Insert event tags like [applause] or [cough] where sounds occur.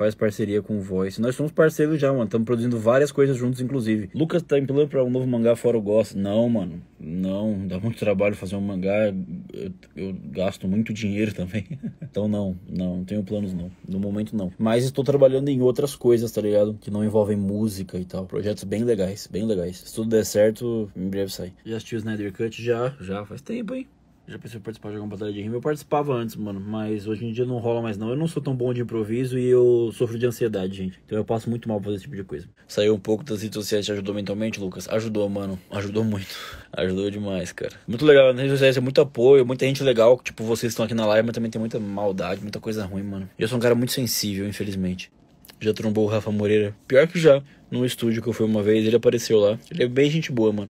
faz parceria com o Voice. Nós somos parceiros já, mano. Estamos produzindo várias coisas juntos, inclusive. Lucas tá em plano pra um novo mangá fora o Gosto. Não, mano. Não. Dá muito trabalho fazer um mangá. Eu, eu gasto muito dinheiro [laughs] também. então, não. Não. Não tenho planos, não. No momento, não. Mas estou trabalhando em outras coisas, tá ligado? Que não envolvem música e tal. Projetos bem legais. Bem legais. Se tudo der certo, em breve sai. Já assistiu o Snyder Cut? Já. Já. Faz tempo, hein? Já pensei em participar de alguma batalha de rima. Eu participava antes, mano, mas hoje em dia não rola mais não. Eu não sou tão bom de improviso e eu sofro de ansiedade, gente. Então eu passo muito mal fazer esse tipo de coisa. Saiu um pouco das redes sociais te ajudou mentalmente, Lucas? Ajudou, mano. Ajudou muito. [laughs] Ajudou demais, cara. Muito legal, nas redes sociais é muito apoio, muita gente legal. Tipo, vocês estão aqui na live, mas também tem muita maldade, muita coisa ruim, mano. Eu sou um cara muito sensível, infelizmente. Já trombou o Rafa Moreira. Pior que já, num estúdio que eu fui uma vez, ele apareceu lá. Ele é bem gente boa, mano.